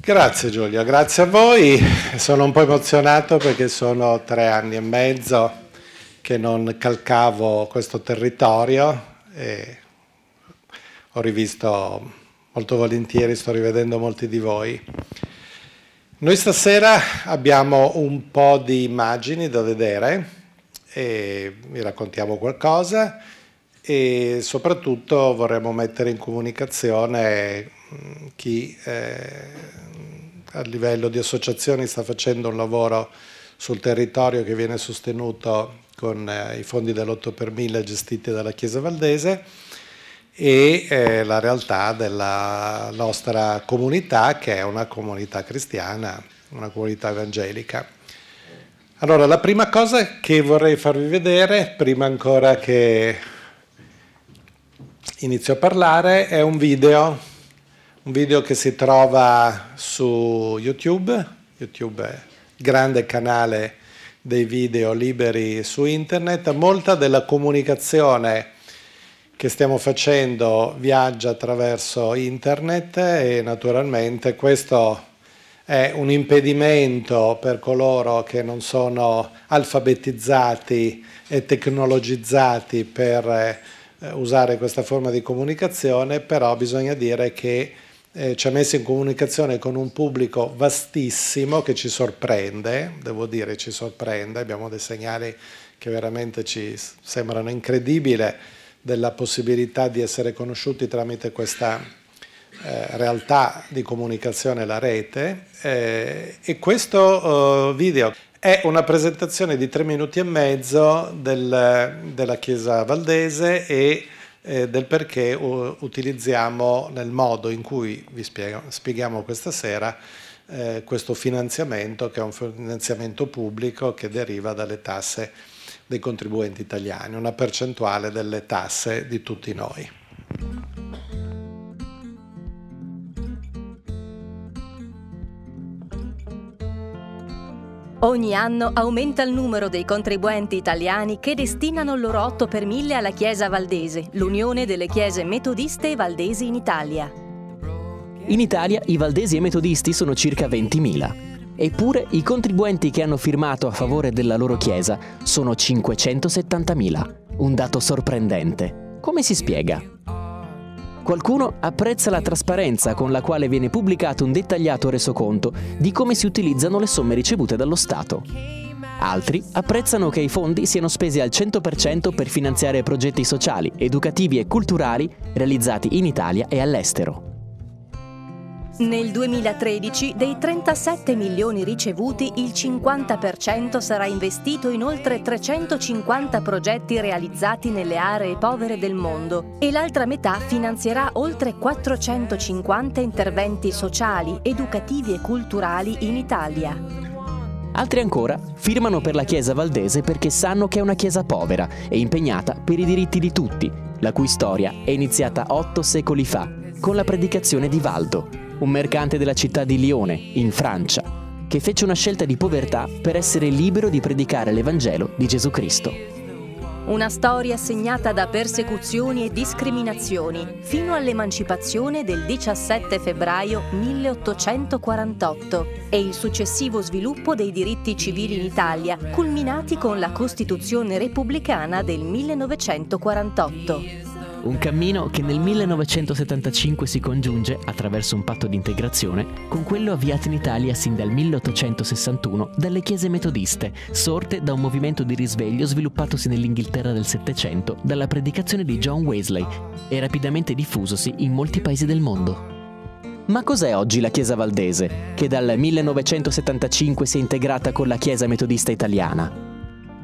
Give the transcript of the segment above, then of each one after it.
Grazie Giulia, grazie a voi. Sono un po' emozionato perché sono tre anni e mezzo che non calcavo questo territorio e ho rivisto molto volentieri sto rivedendo molti di voi. Noi stasera abbiamo un po' di immagini da vedere e vi raccontiamo qualcosa e soprattutto vorremmo mettere in comunicazione mm, chi eh, a livello di associazioni sta facendo un lavoro sul territorio che viene sostenuto con eh, i fondi dell'8 per 1000 gestiti dalla Chiesa Valdese e eh, la realtà della nostra comunità che è una comunità cristiana, una comunità evangelica. Allora, la prima cosa che vorrei farvi vedere, prima ancora che inizio a parlare, è un video, un video che si trova su YouTube, YouTube è il grande canale dei video liberi su internet, molta della comunicazione che stiamo facendo viaggia attraverso internet e naturalmente questo è un impedimento per coloro che non sono alfabetizzati e tecnologizzati per eh, usare questa forma di comunicazione, però bisogna dire che eh, ci ha messo in comunicazione con un pubblico vastissimo che ci sorprende, devo dire ci sorprende, abbiamo dei segnali che veramente ci sembrano incredibili della possibilità di essere conosciuti tramite questa eh, realtà di comunicazione, la rete. Eh, e questo eh, video è una presentazione di tre minuti e mezzo della Chiesa Valdese e del perché utilizziamo nel modo in cui vi spieghiamo questa sera questo finanziamento che è un finanziamento pubblico che deriva dalle tasse dei contribuenti italiani, una percentuale delle tasse di tutti noi. Ogni anno aumenta il numero dei contribuenti italiani che destinano il loro 8 per 1000 alla Chiesa Valdese, l'Unione delle Chiese Metodiste e Valdesi in Italia. In Italia i valdesi e metodisti sono circa 20.000. Eppure i contribuenti che hanno firmato a favore della loro chiesa sono 570.000, un dato sorprendente. Come si spiega? Qualcuno apprezza la trasparenza con la quale viene pubblicato un dettagliato resoconto di come si utilizzano le somme ricevute dallo Stato. Altri apprezzano che i fondi siano spesi al 100% per finanziare progetti sociali, educativi e culturali realizzati in Italia e all'estero. Nel 2013 dei 37 milioni ricevuti il 50% sarà investito in oltre 350 progetti realizzati nelle aree povere del mondo e l'altra metà finanzierà oltre 450 interventi sociali, educativi e culturali in Italia. Altri ancora firmano per la Chiesa Valdese perché sanno che è una chiesa povera e impegnata per i diritti di tutti, la cui storia è iniziata otto secoli fa con la predicazione di Valdo, un mercante della città di Lione, in Francia, che fece una scelta di povertà per essere libero di predicare l'Evangelo di Gesù Cristo. Una storia segnata da persecuzioni e discriminazioni fino all'emancipazione del 17 febbraio 1848 e il successivo sviluppo dei diritti civili in Italia, culminati con la Costituzione repubblicana del 1948. Un cammino che nel 1975 si congiunge, attraverso un patto di integrazione, con quello avviato in Italia sin dal 1861 dalle chiese metodiste, sorte da un movimento di risveglio sviluppatosi nell'Inghilterra del Settecento dalla predicazione di John Wesley e rapidamente diffusosi in molti paesi del mondo. Ma cos'è oggi la Chiesa Valdese, che dal 1975 si è integrata con la Chiesa Metodista Italiana?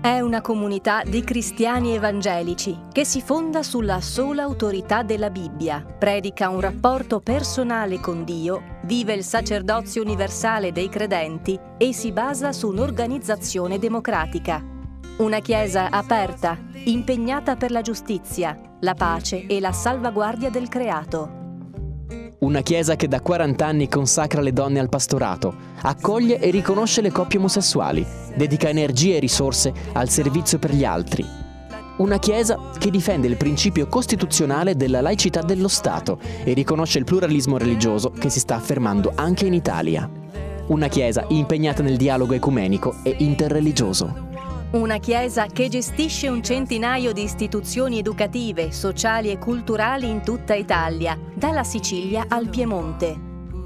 È una comunità di cristiani evangelici che si fonda sulla sola autorità della Bibbia, predica un rapporto personale con Dio, vive il sacerdozio universale dei credenti e si basa su un'organizzazione democratica. Una chiesa aperta, impegnata per la giustizia, la pace e la salvaguardia del creato. Una chiesa che da 40 anni consacra le donne al pastorato, accoglie e riconosce le coppie omosessuali, dedica energie e risorse al servizio per gli altri. Una chiesa che difende il principio costituzionale della laicità dello Stato e riconosce il pluralismo religioso che si sta affermando anche in Italia. Una chiesa impegnata nel dialogo ecumenico e interreligioso. Una chiesa che gestisce un centinaio di istituzioni educative, sociali e culturali in tutta Italia, dalla Sicilia al Piemonte,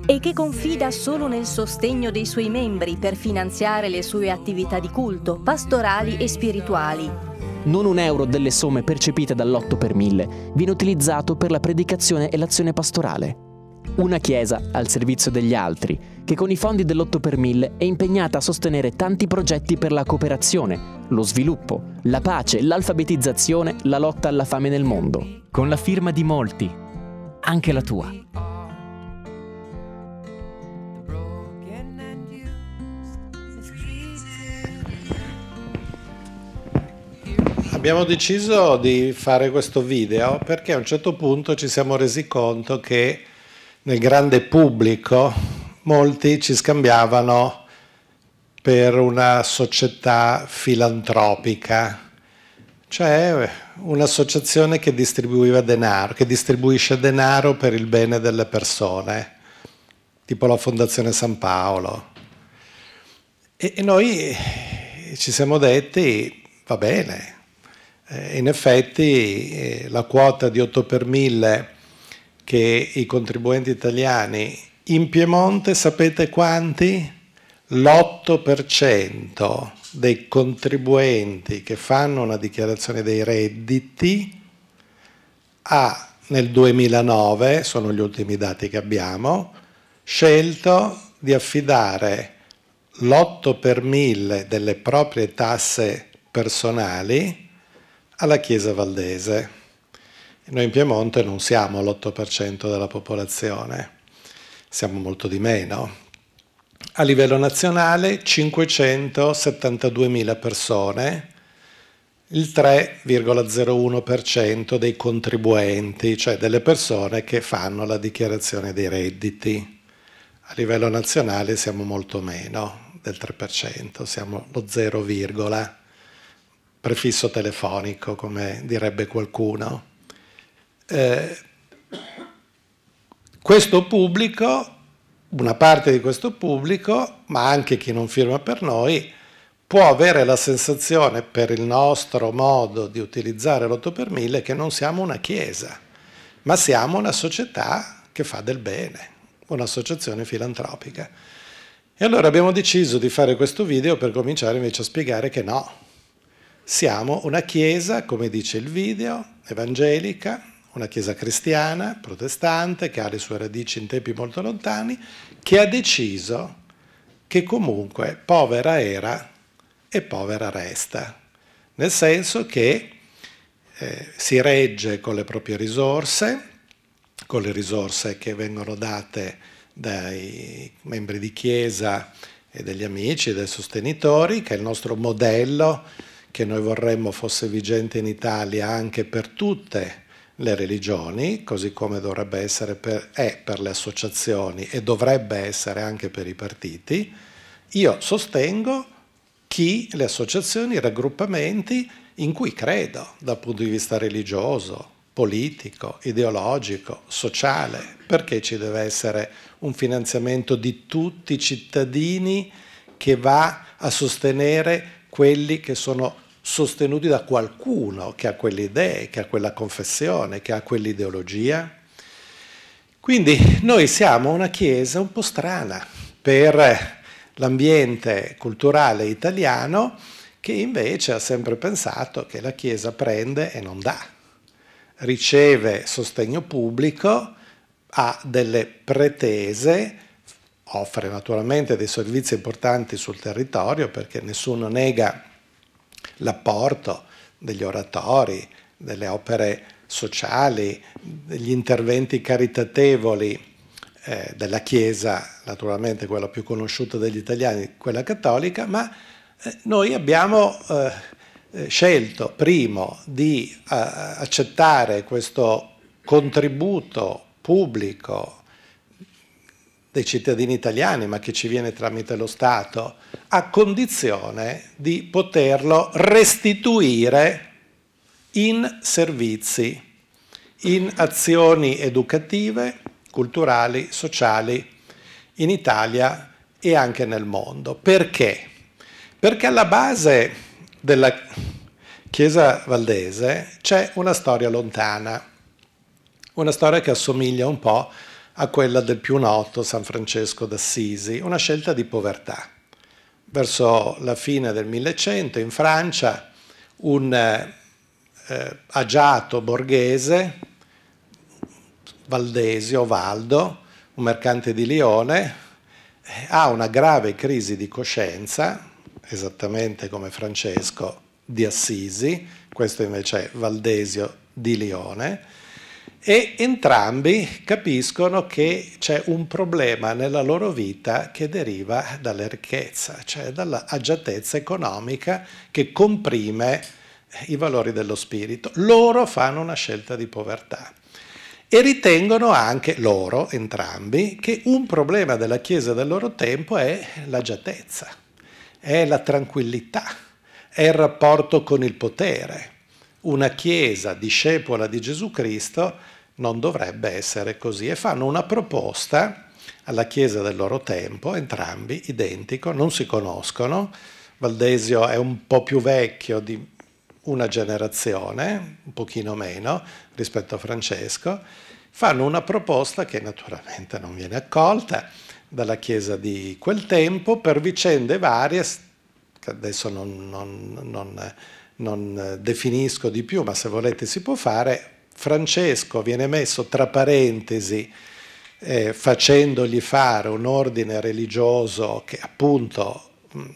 e che confida solo nel sostegno dei suoi membri per finanziare le sue attività di culto, pastorali e spirituali. Non un euro delle somme percepite dall'otto per mille viene utilizzato per la predicazione e l'azione pastorale. Una chiesa al servizio degli altri, che con i fondi dell'8 per 1000 è impegnata a sostenere tanti progetti per la cooperazione, lo sviluppo, la pace, l'alfabetizzazione, la lotta alla fame nel mondo. Con la firma di molti, anche la tua. Abbiamo deciso di fare questo video perché a un certo punto ci siamo resi conto che nel grande pubblico molti ci scambiavano per una società filantropica, cioè eh, un'associazione che distribuiva denaro, che distribuisce denaro per il bene delle persone, tipo la Fondazione San Paolo. E, noi eh, ci siamo detti, va bene, eh, in effetti la quota di 8 per 1000 che i contribuenti italiani in Piemonte sapete quanti? L'8% dei contribuenti che fanno una dichiarazione dei redditi ha nel 2009, sono gli ultimi dati che abbiamo, scelto di affidare l'8 per mille delle proprie tasse personali alla Chiesa Valdese. Noi in Piemonte non siamo l'8% della popolazione, siamo molto di meno. A livello nazionale 572.000 persone, il 3,01% dei contribuenti, cioè delle persone che fanno la dichiarazione dei redditi. A livello nazionale siamo molto meno del 3%, siamo lo 0, prefisso telefonico, come direbbe qualcuno. Eh, questo pubblico, una parte di questo pubblico, ma anche chi non firma per noi, può avere la sensazione per il nostro modo di utilizzare l'8 per 1000 che non siamo una chiesa, ma siamo una società che fa del bene, un'associazione filantropica. E allora abbiamo deciso di fare questo video per cominciare invece a spiegare che no, siamo una chiesa, come dice il video, evangelica, una chiesa cristiana, protestante, che ha le sue radici in tempi molto lontani, che ha deciso che comunque povera era e povera resta, nel senso che eh, si regge con le proprie risorse, con le risorse che vengono date dai membri di chiesa e degli amici, dai sostenitori, che è il nostro modello che noi vorremmo fosse vigente in Italia anche per tutte le le religioni, così come dovrebbe essere per, è per le associazioni e dovrebbe essere anche per i partiti, io sostengo chi, le associazioni, i raggruppamenti in cui credo dal punto di vista religioso, politico, ideologico, sociale, perché ci deve essere un finanziamento di tutti i cittadini che va a sostenere quelli che sono sostenuti da qualcuno che ha quelle idee, che ha quella confessione, che ha quell'ideologia. Quindi noi siamo una chiesa un po' strana per l'ambiente culturale italiano che invece ha sempre pensato che la Chiesa prende e non dà, riceve sostegno pubblico, ha delle pretese, offre naturalmente dei servizi importanti sul territorio perché nessuno nega l'apporto degli oratori, delle opere sociali, degli interventi caritatevoli eh, della Chiesa, naturalmente quella più conosciuta degli italiani, quella cattolica, ma eh, noi abbiamo eh, eh, scelto, primo, di eh, accettare questo contributo pubblico dei cittadini italiani, ma che ci viene tramite lo Stato, a condizione di poterlo restituire in servizi, in azioni educative, culturali, sociali in Italia e anche nel mondo. Perché? Perché alla base della Chiesa Valdese c'è una storia lontana, una storia che assomiglia un po' a a quella del più noto San Francesco d'Assisi, una scelta di povertà. Verso la fine del 1100 in Francia un eh, eh agiato borghese, Valdesi o Valdo, un mercante di Lione, eh, ha una grave crisi di coscienza, esattamente come Francesco di Assisi, questo invece è Valdesio di Lione, e entrambi capiscono che c'è un problema nella loro vita che deriva dalla ricchezza, cioè dall'agiatezza economica che comprime i valori dello spirito. Loro fanno una scelta di povertà e ritengono anche loro, entrambi, che un problema della Chiesa del loro tempo è l'agiatezza, è la tranquillità, è il rapporto con il potere. Una Chiesa discepola di Gesù Cristo non dovrebbe essere così e fanno una proposta alla Chiesa del loro tempo, entrambi identico, non si conoscono, Valdesio è un po' più vecchio di una generazione, un pochino meno rispetto a Francesco, fanno una proposta che naturalmente non viene accolta dalla Chiesa di quel tempo per vicende varie, che adesso non, non, non, non eh, definisco di più, ma se volete si può fare, Francesco viene messo tra parentesi eh, facendogli fare un ordine religioso che appunto mm,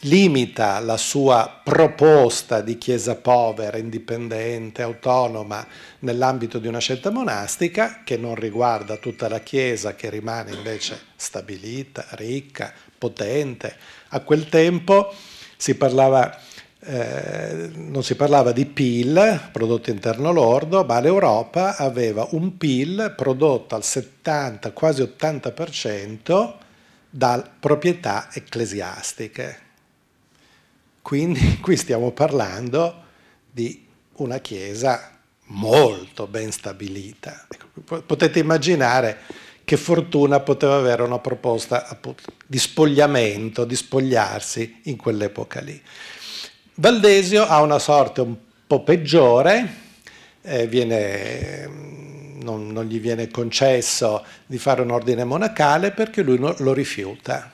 limita la sua proposta di chiesa povera, indipendente, autonoma nell'ambito di una scelta monastica che non riguarda tutta la chiesa che rimane invece stabilita, ricca, potente. A quel tempo si parlava eh, non si parlava di PIL, prodotto interno lordo, ma l'Europa aveva un PIL prodotto al 70, quasi 80% da proprietà ecclesiastiche. Quindi qui stiamo parlando di una chiesa molto ben stabilita. Ecco, potete immaginare che fortuna poteva avere una proposta di spogliamento, di spogliarsi in quell'epoca lì. Valdesio ha una sorte un po' peggiore, eh, viene, non, non, gli viene concesso di fare un ordine monacale perché lui no, lo rifiuta.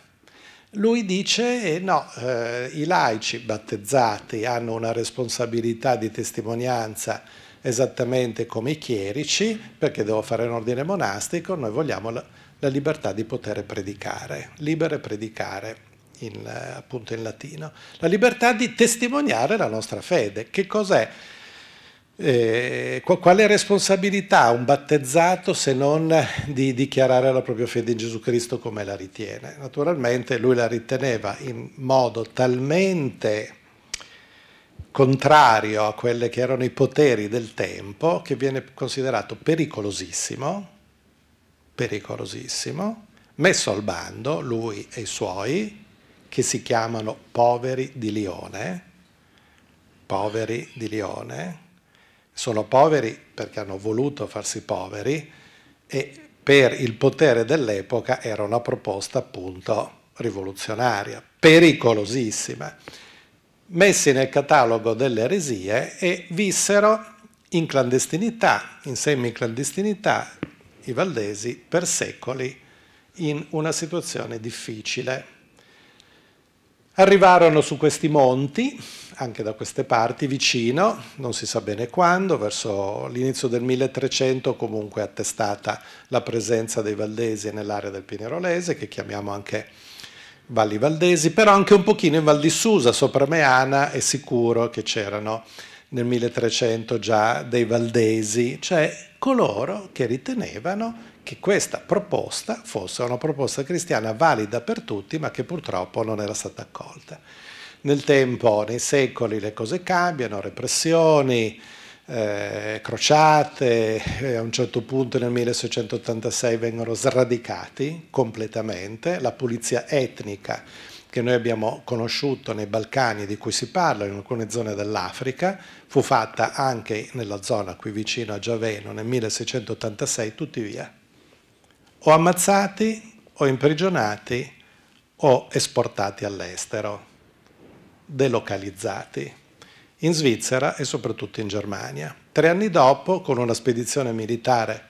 Lui dice eh, no, eh, i laici battezzati hanno una responsabilità di testimonianza esattamente come i chierici, perché devo fare un ordine monastico, noi vogliamo la, la libertà di poter predicare, libero e predicare in, appunto in latino, la libertà di testimoniare la nostra fede. Che cos'è? Eh, quale responsabilità ha un battezzato se non di dichiarare la propria fede in Gesù Cristo come la ritiene? Naturalmente lui la riteneva in modo talmente contrario a quelli che erano i poteri del tempo che viene considerato pericolosissimo, pericolosissimo, messo al bando lui e i suoi, che si chiamano Poveri di Lione. Poveri di Lione. Sono poveri perché hanno voluto farsi poveri e per il potere dell'epoca era una proposta appunto rivoluzionaria, pericolosissima. Messi nel catalogo delle eresie e vissero in clandestinità, in semiclandestinità, i valdesi per secoli in una situazione difficile. Arrivarono su questi monti, anche da queste parti, vicino, non si sa bene quando, verso l'inizio del 1300 comunque attestata la presenza dei Valdesi nell'area del Pinerolese, che chiamiamo anche Valli Valdesi, però anche un pochino in Val di Susa, sopra Meana, è sicuro che c'erano nel 1300 già dei Valdesi, cioè coloro che ritenevano che questa proposta fosse una proposta cristiana valida per tutti, ma che purtroppo non era stata accolta. Nel tempo, nei secoli, le cose cambiano, repressioni, eh, crociate, eh, a un certo punto nel 1686 vengono sradicati completamente, la pulizia etnica che noi abbiamo conosciuto nei Balcani di cui si parla in alcune zone dell'Africa, fu fatta anche nella zona qui vicino a Giaveno nel 1686, tutti via o ammazzati o imprigionati o esportati all'estero, delocalizzati in Svizzera e soprattutto in Germania. Tre anni dopo, con una spedizione militare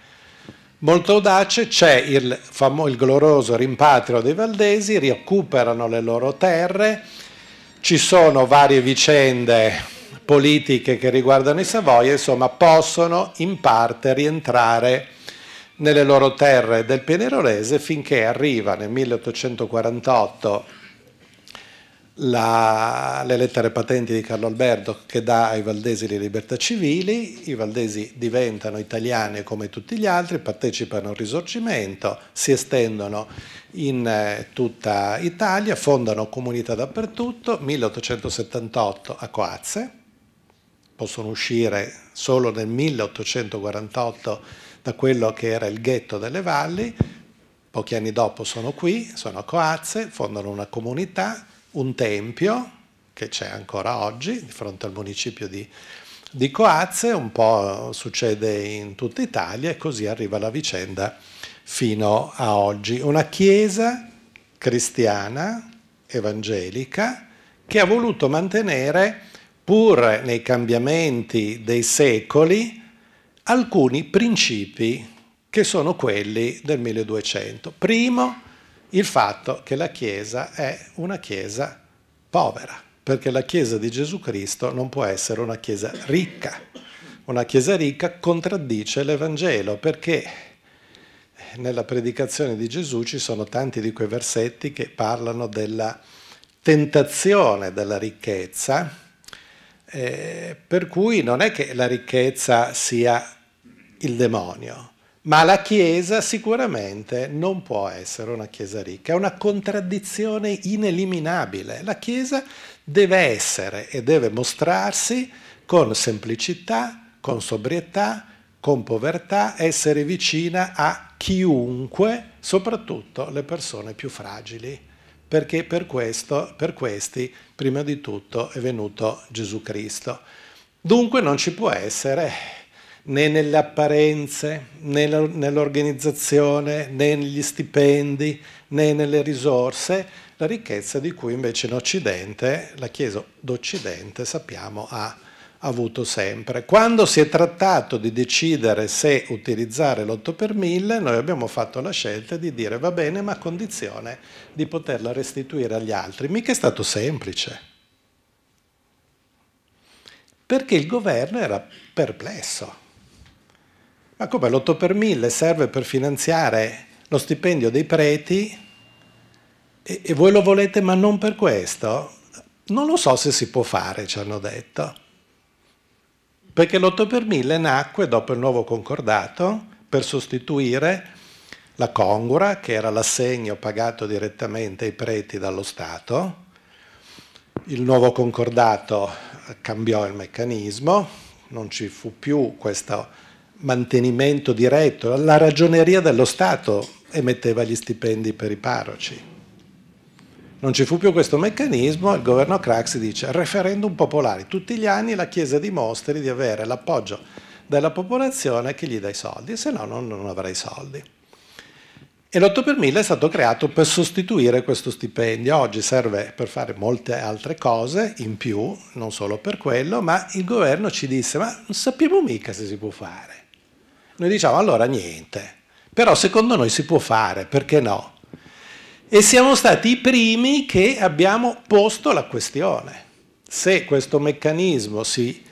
molto audace, c'è il, il, glorioso rimpatrio dei Valdesi, recuperano le loro terre, ci sono varie vicende politiche che riguardano i Savoia, insomma possono in parte rientrare nelle loro terre del Pinerolese finché arriva nel 1848 la, le lettere patenti di Carlo Alberto che dà ai valdesi le libertà civili, i valdesi diventano italiani come tutti gli altri, partecipano al risorgimento, si estendono in eh, tutta Italia, fondano comunità dappertutto, 1878 a Coazze, possono uscire solo nel 1848 da quello che era il ghetto delle valli, pochi anni dopo sono qui, sono a Coazze, fondano una comunità, un tempio che c'è ancora oggi di fronte al municipio di, di Coazze, un po' succede in tutta Italia e così arriva la vicenda fino a oggi. Una chiesa cristiana, evangelica, che ha voluto mantenere, pur nei cambiamenti dei secoli, alcuni principi che sono quelli del 1200. Primo, il fatto che la Chiesa è una Chiesa povera, perché la Chiesa di Gesù Cristo non può essere una Chiesa ricca. Una Chiesa ricca contraddice l'Evangelo perché nella predicazione di Gesù ci sono tanti di quei versetti che parlano della tentazione della ricchezza, eh, per cui non è che la ricchezza sia il demonio. Ma la Chiesa sicuramente non può essere una Chiesa ricca, è una contraddizione ineliminabile. La Chiesa deve essere e deve mostrarsi con semplicità, con sobrietà, con povertà, essere vicina a chiunque, soprattutto le persone più fragili, perché per, questo, per questi prima di tutto è venuto Gesù Cristo. Dunque non ci può essere né nelle apparenze, né nell'organizzazione, né negli stipendi, né nelle risorse, la ricchezza di cui invece in Occidente, la Chiesa d'Occidente, sappiamo ha avuto sempre. Quando si è trattato di decidere se utilizzare l'8 per 1000, noi abbiamo fatto la scelta di dire va bene, ma a condizione di poterla restituire agli altri. Mica è stato semplice. Perché il governo era perplesso ma ah, come l'8 per 1000 serve per finanziare lo stipendio dei preti e, e voi lo volete ma non per questo? Non lo so se si può fare, ci hanno detto. Perché l'8 per 1000 nacque dopo il nuovo concordato per sostituire la congura, che era l'assegno pagato direttamente ai preti dallo Stato. Il nuovo concordato cambiò il meccanismo, non ci fu più questo mantenimento diretto, la ragioneria dello Stato emetteva gli stipendi per i parroci. Non ci fu più questo meccanismo, il governo Craxi dice referendum popolare, tutti gli anni la Chiesa dimostri di avere l'appoggio della popolazione che gli dà i soldi, se no non, non avrai soldi. E l'8 per 1000 è stato creato per sostituire questo stipendio. Oggi serve per fare molte altre cose in più, non solo per quello, ma il governo ci disse, ma non sappiamo mica se si può fare. Noi diciamo allora niente, però secondo noi si può fare, perché no? E siamo stati i primi che abbiamo posto la questione. Se questo meccanismo si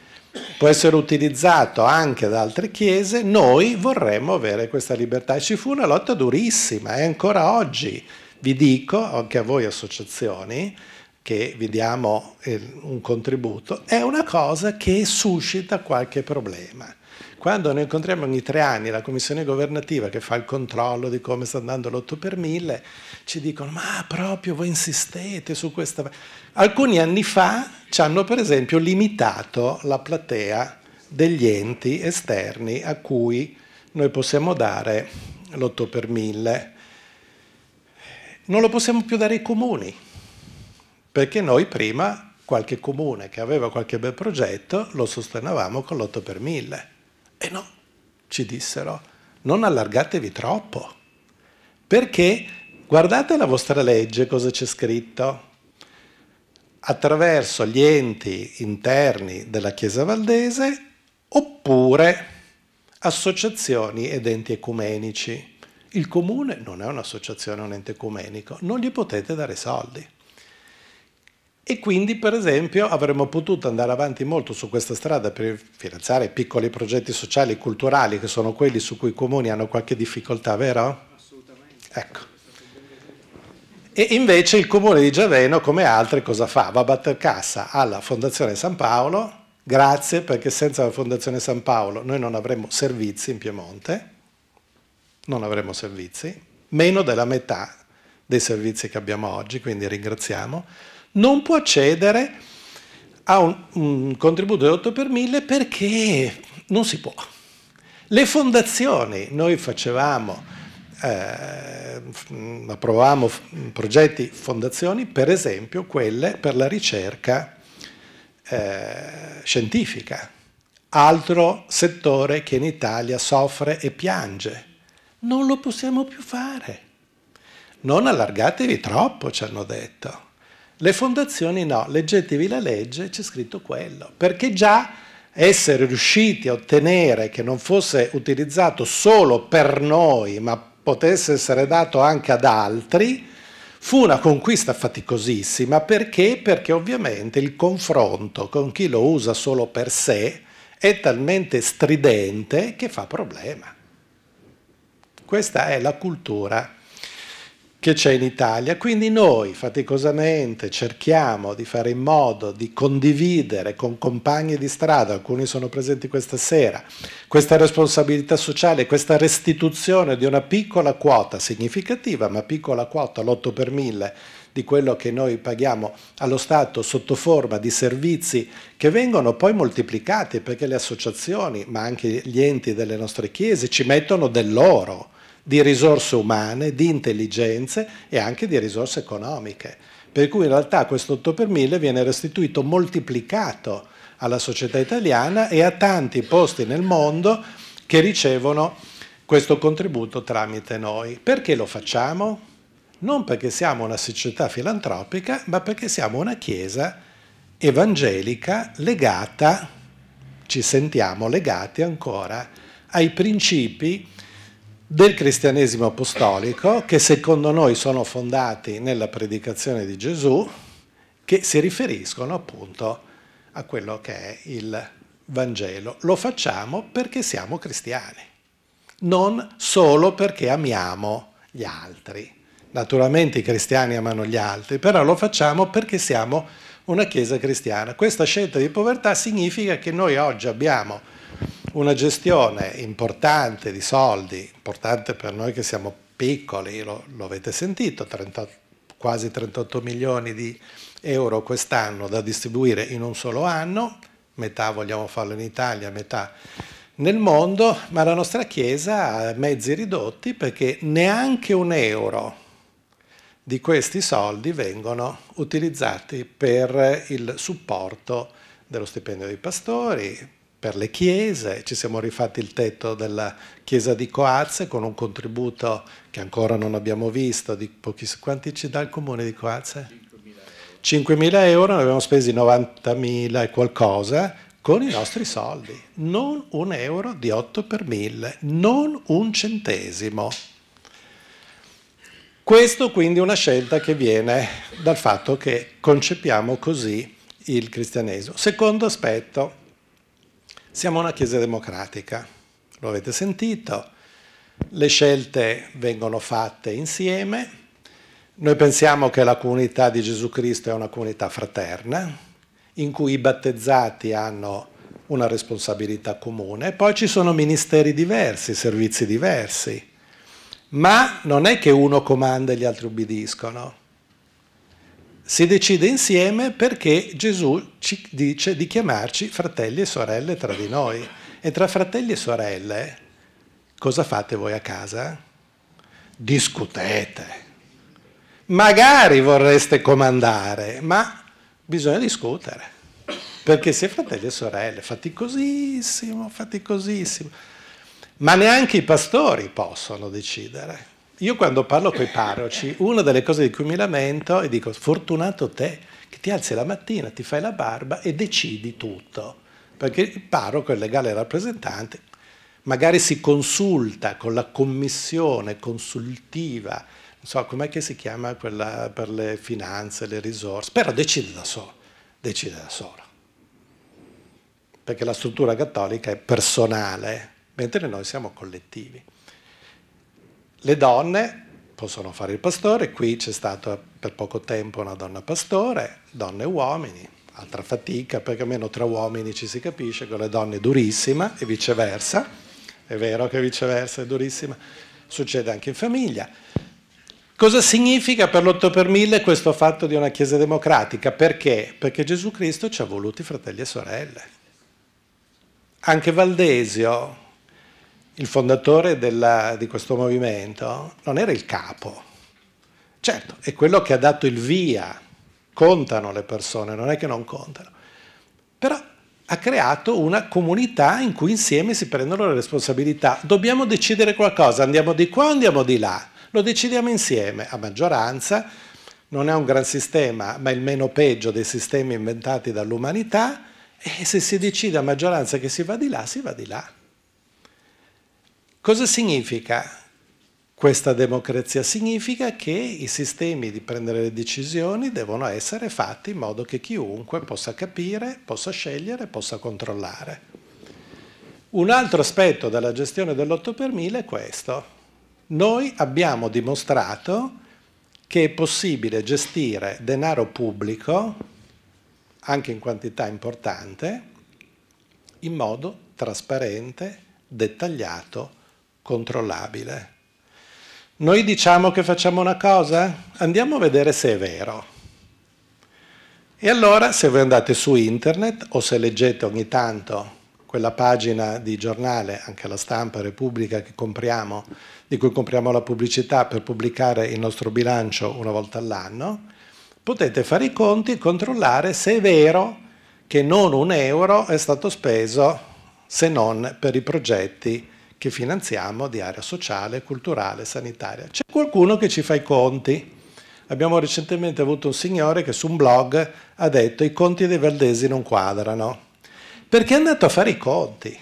può essere utilizzato anche da altre chiese, noi vorremmo avere questa libertà. E ci fu una lotta durissima e ancora oggi vi dico, anche a voi associazioni, che vi diamo eh, un contributo, è una cosa che suscita qualche problema. Quando noi incontriamo ogni tre anni la commissione governativa che fa il controllo di come sta andando l'8 per 1000, ci dicono ma proprio voi insistete su questa... Alcuni anni fa ci hanno per esempio limitato la platea degli enti esterni a cui noi possiamo dare l'8 per 1000. Non lo possiamo più dare ai comuni, perché noi prima qualche comune che aveva qualche bel progetto lo sostenevamo con l'8 per 1000. E no, ci dissero, non allargatevi troppo, perché guardate la vostra legge cosa c'è scritto. Attraverso gli enti interni della Chiesa Valdese oppure associazioni ed enti ecumenici. Il comune non è un'associazione, un ente ecumenico, non gli potete dare soldi. E quindi, per esempio, avremmo potuto andare avanti molto su questa strada per finanziare piccoli progetti sociali e culturali, che sono quelli su cui i comuni hanno qualche difficoltà, vero? Assolutamente. Ecco. E invece il comune di Giaveno, come altri, cosa fa? Va a batter cassa alla Fondazione San Paolo, grazie perché senza la Fondazione San Paolo noi non avremmo servizi in Piemonte, non avremmo servizi, meno della metà dei servizi che abbiamo oggi, quindi ringraziamo non può accedere a un, un contributo di 8 per 1000 perché non si può. Le fondazioni, noi facevamo, eh, approvavamo progetti fondazioni, per esempio quelle per la ricerca eh, scientifica, altro settore che in Italia soffre e piange. Non lo possiamo più fare. Non allargatevi troppo, ci hanno detto. Le fondazioni no, leggetevi la legge, c'è scritto quello, perché già essere riusciti a ottenere che non fosse utilizzato solo per noi, ma potesse essere dato anche ad altri, fu una conquista faticosissima perché? Perché ovviamente il confronto con chi lo usa solo per sé è talmente stridente che fa problema. Questa è la cultura che c'è in Italia. Quindi noi faticosamente cerchiamo di fare in modo di condividere con compagni di strada, alcuni sono presenti questa sera, questa responsabilità sociale, questa restituzione di una piccola quota significativa, ma piccola quota, l'8 per 1000 di quello che noi paghiamo allo Stato sotto forma di servizi che vengono poi moltiplicati perché le associazioni, ma anche gli enti delle nostre chiese ci mettono del loro di risorse umane, di intelligenze e anche di risorse economiche. Per cui in realtà questo 8 per 1000 viene restituito moltiplicato alla società italiana e a tanti posti nel mondo che ricevono questo contributo tramite noi. Perché lo facciamo? Non perché siamo una società filantropica, ma perché siamo una chiesa evangelica legata, ci sentiamo legati ancora ai principi del cristianesimo apostolico che secondo noi sono fondati nella predicazione di Gesù, che si riferiscono appunto a quello che è il Vangelo. Lo facciamo perché siamo cristiani, non solo perché amiamo gli altri. Naturalmente i cristiani amano gli altri, però lo facciamo perché siamo una Chiesa cristiana. Questa scelta di povertà significa che noi oggi abbiamo una gestione importante di soldi, importante per noi che siamo piccoli, lo, lo avete sentito, 30, quasi 38 milioni di euro quest'anno da distribuire in un solo anno, metà vogliamo farlo in Italia, metà nel mondo, ma la nostra Chiesa ha mezzi ridotti perché neanche un euro di questi soldi vengono utilizzati per il supporto dello stipendio dei pastori, per le chiese, ci siamo rifatti il tetto della chiesa di Coazze con un contributo che ancora non abbiamo visto, di pochi, quanti ci dà il comune di Coazze? 5.000 euro, ne abbiamo spesi 90.000 e qualcosa con i nostri soldi, non un euro di 8 per 1000, non un centesimo. Questo quindi è una scelta che viene dal fatto che concepiamo così il cristianesimo. Secondo aspetto, siamo una Chiesa democratica, lo avete sentito, le scelte vengono fatte insieme, noi pensiamo che la comunità di Gesù Cristo è una comunità fraterna, in cui i battezzati hanno una responsabilità comune, poi ci sono ministeri diversi, servizi diversi, ma non è che uno comanda e gli altri ubbidiscono si decide insieme perché Gesù ci dice di chiamarci fratelli e sorelle tra di noi. E tra fratelli e sorelle cosa fate voi a casa? Discutete. Magari vorreste comandare, ma bisogna discutere. Perché si è fratelli e sorelle, faticosissimo, faticosissimo. Ma neanche i pastori possono decidere io quando parlo con i parroci, una delle cose di cui mi lamento è dico fortunato te che ti alzi la mattina, ti fai la barba e decidi tutto, perché il parroco è il legale rappresentante, magari si consulta con la commissione consultiva, non so com'è che si chiama quella per le finanze, le risorse, però decide da solo, decide da solo. Perché la struttura cattolica è personale, mentre noi siamo collettivi. Le donne possono fare il pastore, qui c'è stata per poco tempo una donna pastore, donne e uomini, altra fatica perché almeno tra uomini ci si capisce, con le donne è durissima e viceversa, è vero che viceversa è durissima, succede anche in famiglia. Cosa significa per l'otto per mille questo fatto di una Chiesa democratica? Perché? Perché Gesù Cristo ci ha voluti fratelli e sorelle. Anche Valdesio, il fondatore della, di questo movimento non era il capo, certo, è quello che ha dato il via, contano le persone, non è che non contano, però ha creato una comunità in cui insieme si prendono le responsabilità, dobbiamo decidere qualcosa, andiamo di qua, o andiamo di là, lo decidiamo insieme, a maggioranza, non è un gran sistema, ma il meno peggio dei sistemi inventati dall'umanità, e se si decide a maggioranza che si va di là, si va di là. Cosa significa questa democrazia? Significa che i sistemi di prendere le decisioni devono essere fatti in modo che chiunque possa capire, possa scegliere, possa controllare. Un altro aspetto della gestione dell'8 per 1000 è questo. Noi abbiamo dimostrato che è possibile gestire denaro pubblico, anche in quantità importante, in modo trasparente, dettagliato, controllabile. Noi diciamo che facciamo una cosa, andiamo a vedere se è vero. E allora se voi andate su internet o se leggete ogni tanto quella pagina di giornale, anche la stampa Repubblica che compriamo, di cui compriamo la pubblicità per pubblicare il nostro bilancio una volta all'anno, potete fare i conti e controllare se è vero che non un euro è stato speso se non per i progetti che finanziamo di area sociale, culturale, sanitaria. C'è qualcuno che ci fa i conti. Abbiamo recentemente avuto un signore che su un blog ha detto i conti dei Valdesi non quadrano, perché è andato a fare i conti.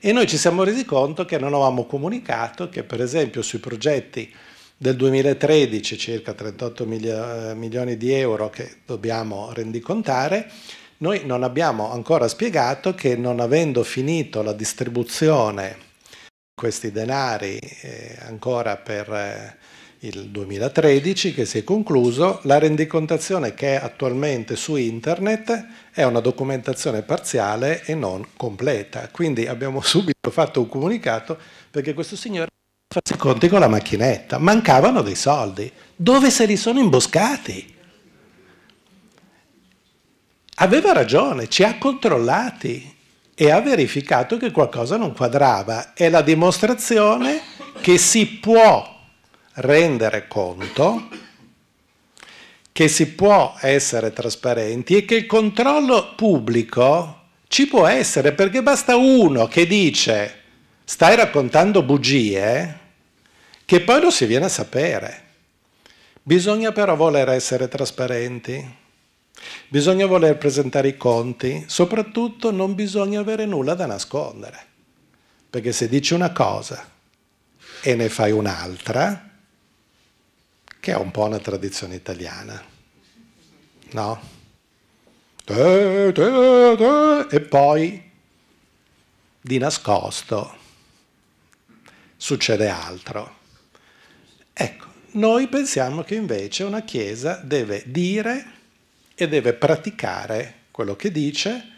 E noi ci siamo resi conto che non avevamo comunicato che per esempio sui progetti del 2013, circa 38 milio milioni di euro che dobbiamo rendicontare, noi non abbiamo ancora spiegato che non avendo finito la distribuzione questi denari eh, ancora per eh, il 2013 che si è concluso, la rendicontazione che è attualmente su internet è una documentazione parziale e non completa, quindi abbiamo subito fatto un comunicato perché questo signore fa i conti con la macchinetta, mancavano dei soldi, dove se li sono imboscati? Aveva ragione, ci ha controllati, e ha verificato che qualcosa non quadrava. È la dimostrazione che si può rendere conto, che si può essere trasparenti e che il controllo pubblico ci può essere, perché basta uno che dice stai raccontando bugie, che poi lo si viene a sapere. Bisogna però voler essere trasparenti. Bisogna voler presentare i conti, soprattutto non bisogna avere nulla da nascondere, perché se dici una cosa e ne fai un'altra, che è un po' una tradizione italiana, no? E poi, di nascosto, succede altro. Ecco, noi pensiamo che invece una Chiesa deve dire e deve praticare quello che dice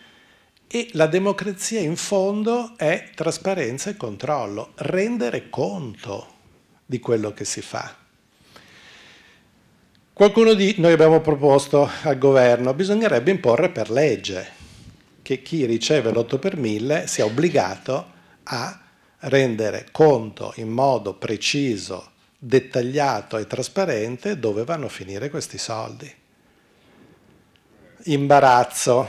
e la democrazia in fondo è trasparenza e controllo, rendere conto di quello che si fa. Qualcuno di noi abbiamo proposto al governo, bisognerebbe imporre per legge che chi riceve l'otto per mille sia obbligato a rendere conto in modo preciso, dettagliato e trasparente dove vanno a finire questi soldi imbarazzo.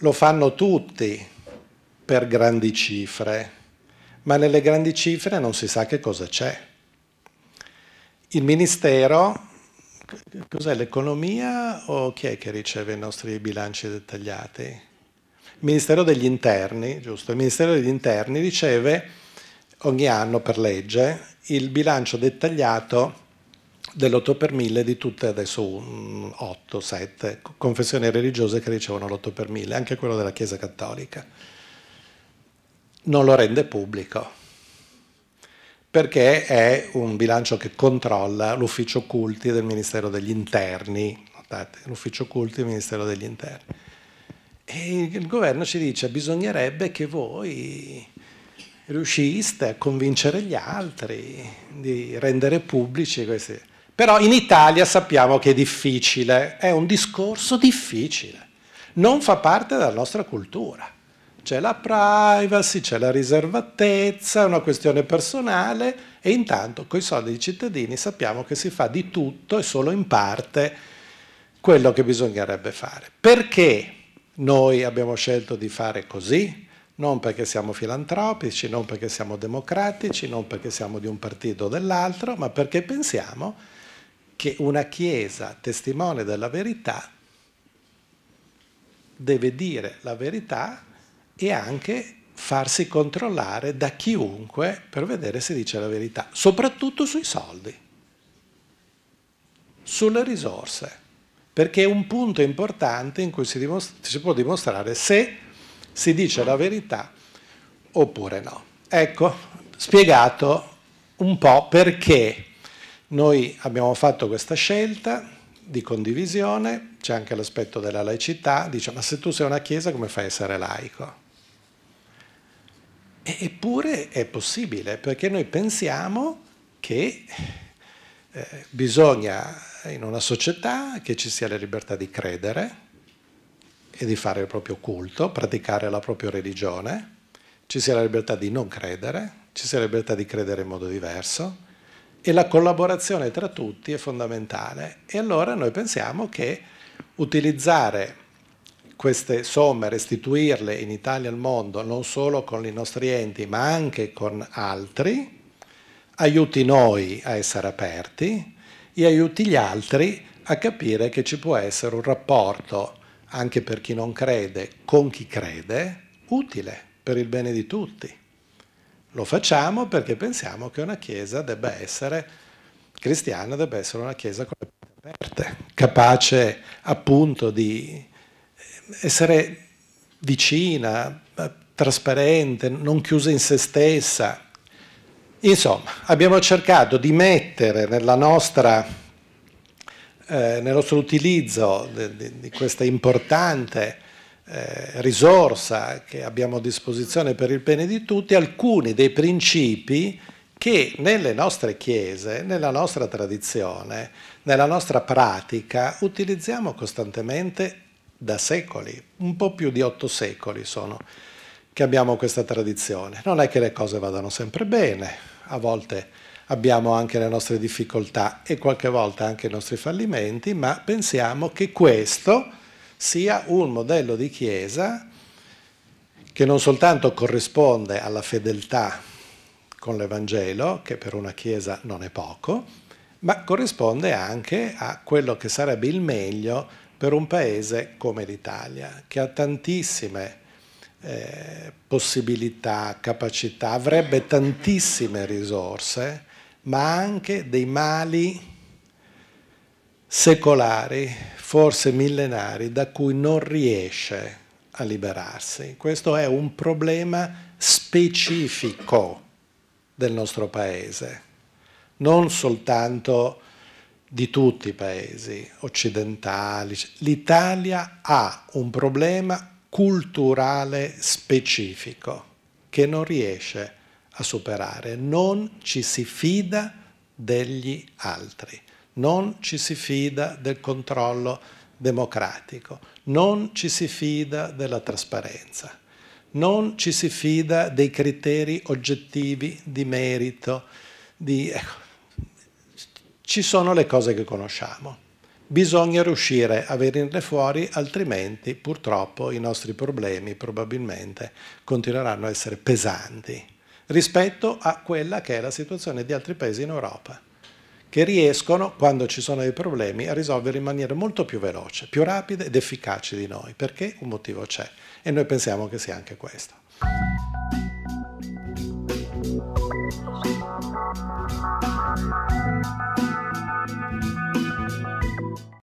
Lo fanno tutti per grandi cifre, ma nelle grandi cifre non si sa che cosa c'è. Il Ministero, cos'è l'economia o chi è che riceve i nostri bilanci dettagliati? Il Ministero degli Interni, giusto? Il Ministero degli Interni riceve ogni anno per legge il bilancio dettagliato dell'8 per 1000 di tutte adesso 8, mm, 7 confessioni religiose che ricevono l'8 per 1000, anche quello della Chiesa Cattolica. Non lo rende pubblico perché è un bilancio che controlla l'ufficio culti del Ministero degli Interni, notate, l'ufficio culti del Ministero degli Interni. E il governo ci dice bisognerebbe che voi riusciste a convincere gli altri di rendere pubblici questi... Però in Italia sappiamo che è difficile, è un discorso difficile, non fa parte della nostra cultura. C'è la privacy, c'è la riservatezza, è una questione personale e intanto con i soldi dei cittadini sappiamo che si fa di tutto e solo in parte quello che bisognerebbe fare. Perché noi abbiamo scelto di fare così? non perché siamo filantropici, non perché siamo democratici, non perché siamo di un partito o dell'altro, ma perché pensiamo che una Chiesa testimone della verità deve dire la verità e anche farsi controllare da chiunque per vedere se dice la verità, soprattutto sui soldi, sulle risorse, perché è un punto importante in cui si, dimostra, si può dimostrare se si dice la verità oppure no. Ecco, spiegato un po' perché noi abbiamo fatto questa scelta di condivisione, c'è anche l'aspetto della laicità, dice ma se tu sei una chiesa come fai a essere laico? Eppure è possibile, perché noi pensiamo che eh, bisogna in una società che ci sia la libertà di credere e di fare il proprio culto, praticare la propria religione, ci sia la libertà di non credere, ci sia la libertà di credere in modo diverso, e la collaborazione tra tutti è fondamentale. E allora noi pensiamo che utilizzare queste somme, restituirle in Italia al mondo, non solo con i nostri enti, ma anche con altri, aiuti noi a essere aperti e aiuti gli altri a capire che ci può essere un rapporto, anche per chi non crede, con chi crede, utile per il bene di tutti. Lo facciamo perché pensiamo che una Chiesa debba essere cristiana, debba essere una Chiesa con le porte aperte, capace appunto di essere vicina, trasparente, non chiusa in se stessa. Insomma, abbiamo cercato di mettere nostra, eh, nel nostro utilizzo di, di, di questa importante eh, risorsa che abbiamo a disposizione per il bene di tutti alcuni dei principi che nelle nostre chiese, nella nostra tradizione, nella nostra pratica utilizziamo costantemente da secoli, un po' più di otto secoli sono che abbiamo questa tradizione. Non è che le cose vadano sempre bene, a volte abbiamo anche le nostre difficoltà e qualche volta anche i nostri fallimenti, ma pensiamo che questo sia un modello di Chiesa che non soltanto corrisponde alla fedeltà con l'Evangelo, che per una Chiesa non è poco, ma corrisponde anche a quello che sarebbe il meglio per un paese come l'Italia, che ha tantissime eh, possibilità, capacità, avrebbe tantissime risorse, ma anche dei mali secolari, forse millenari, da cui non riesce a liberarsi. Questo è un problema specifico del nostro paese, non soltanto di tutti i paesi occidentali. L'Italia ha un problema culturale specifico che non riesce a superare, non ci si fida degli altri non ci si fida del controllo democratico, non ci si fida della trasparenza, non ci si fida dei criteri oggettivi di merito, di, ecco, ci sono le cose che conosciamo. Bisogna riuscire a venirne fuori, altrimenti purtroppo i nostri problemi probabilmente continueranno a essere pesanti rispetto a quella che è la situazione di altri paesi in Europa che riescono, quando ci sono dei problemi, a risolverli in maniera molto più veloce, più rapida ed efficace di noi, perché un motivo c'è e noi pensiamo che sia anche questo.